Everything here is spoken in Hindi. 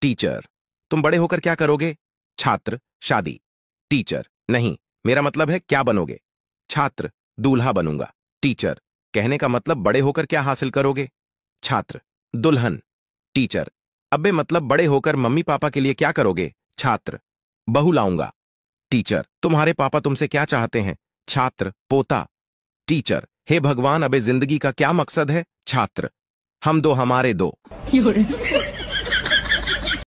टीचर तुम बड़े होकर क्या करोगे छात्र शादी टीचर नहीं मेरा मतलब है क्या बनोगे छात्र दूल्हा बनूंगा टीचर कहने का मतलब बड़े होकर क्या हासिल करोगे छात्र दुल्हन टीचर अबे मतलब बड़े होकर मम्मी पापा के लिए क्या करोगे छात्र बहू लाऊंगा टीचर तुम्हारे पापा तुमसे क्या चाहते हैं छात्र पोता टीचर हे भगवान अबे जिंदगी का क्या मकसद है छात्र हम दो हमारे दो